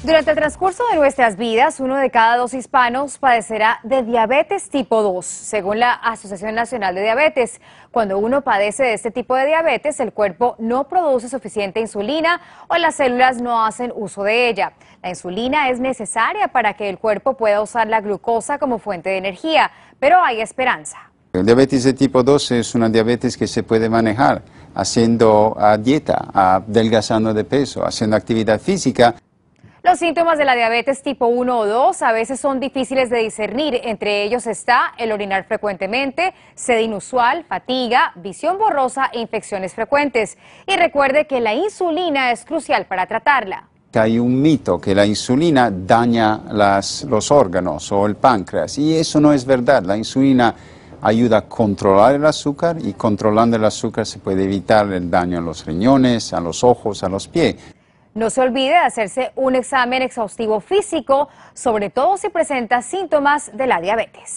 Durante el transcurso de nuestras vidas, uno de cada dos hispanos padecerá de diabetes tipo 2, según la Asociación Nacional de Diabetes. Cuando uno padece de este tipo de diabetes, el cuerpo no produce suficiente insulina o las células no hacen uso de ella. La insulina es necesaria para que el cuerpo pueda usar la glucosa como fuente de energía, pero hay esperanza. El diabetes de tipo 2 es una diabetes que se puede manejar haciendo ah, dieta, ah, adelgazando de peso, haciendo actividad física. Los síntomas de la diabetes tipo 1 o 2 a veces son difíciles de discernir. Entre ellos está el orinar frecuentemente, sed inusual, fatiga, visión borrosa e infecciones frecuentes. Y recuerde que la insulina es crucial para tratarla. Hay un mito que la insulina daña los órganos o el páncreas y eso no es verdad. La insulina ayuda a controlar el azúcar y controlando el azúcar se puede evitar el daño a los riñones, a los ojos, a los pies. No se olvide de hacerse un examen exhaustivo físico, sobre todo si presenta síntomas de la diabetes.